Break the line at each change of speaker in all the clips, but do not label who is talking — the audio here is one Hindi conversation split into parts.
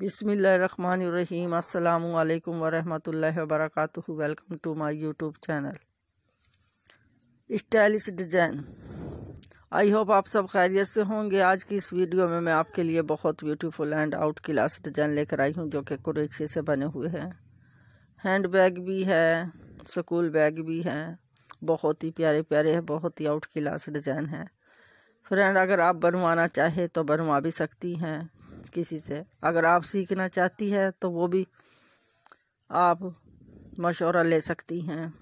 बिसमीम् अल्लाम वरहमतुल्लाहि वबरकातुहु welcome to my YouTube channel stylish design I hope आप सब खैरियत से होंगे आज की इस वीडियो में मैं आपके लिए बहुत beautiful and outclass design लेकर आई हूँ जो कि कुरेचे से बने हुए हैं हैंड बैग भी है स्कूल बैग भी है बहुत ही प्यारे प्यारे हैं बहुत ही आउट क्लास डिज़ाइन है फ्रेंड अगर आप बनवाना चाहे तो बनवा भी सकती हैं किसी से अगर आप सीखना चाहती है तो वो भी आप मशवरा ले सकती हैं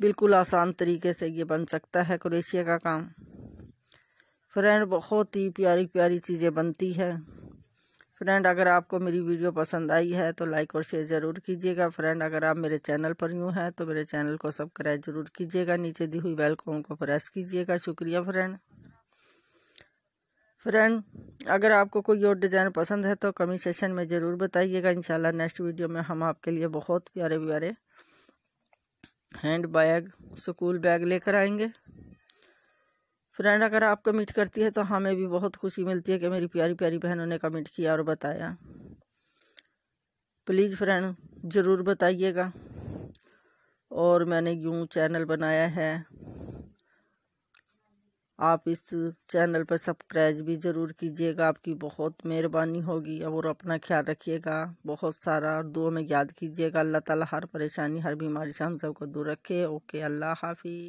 बिल्कुल आसान तरीके से ये बन सकता है क्रोशिया का काम फ्रेंड बहुत ही प्यारी प्यारी चीज़ें बनती है फ्रेंड अगर आपको मेरी वीडियो पसंद आई है तो लाइक और शेयर ज़रूर कीजिएगा फ्रेंड अगर आप मेरे चैनल पर यूँ हैं तो मेरे चैनल को सब्सक्राइब ज़रूर कीजिएगा नीचे दी हुई बेल को प्रेस कीजिएगा शुक्रिया फ्रेंड फ्रेंड अगर आपको कोई और डिज़ाइन पसंद है तो कमेंट सेशन में ज़रूर बताइएगा इंशाल्लाह नेक्स्ट वीडियो में हम आपके लिए बहुत प्यारे प्यारे हैंड बैग स्कूल बैग लेकर आएंगे फ्रेंड अगर आप कमेंट करती है तो हमें भी बहुत खुशी मिलती है कि मेरी प्यारी प्यारी बहनों ने कमेंट किया और बताया प्लीज़ फ्रेंड ज़रूर बताइएगा और मैंने यूँ चैनल बनाया है आप इस चैनल पर सब्सक्राइब भी ज़रूर कीजिएगा आपकी बहुत मेहरबानी होगी और अपना ख्याल रखिएगा बहुत सारा और में याद कीजिएगा अल्लाह ताला हर परेशानी हर बीमारी से हम सबको दूर रखे ओके अल्लाह हाफि